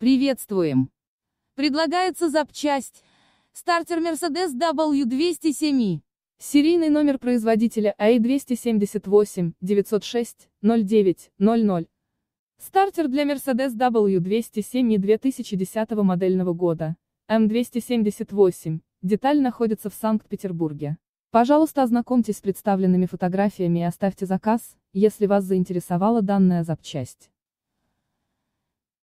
Приветствуем! Предлагается запчасть. Стартер Mercedes w 207 Серийный номер производителя A278-906-09-00. Стартер для Mercedes w 207 2010 модельного года. М278. Деталь находится в Санкт-Петербурге. Пожалуйста, ознакомьтесь с представленными фотографиями и оставьте заказ, если вас заинтересовала данная запчасть.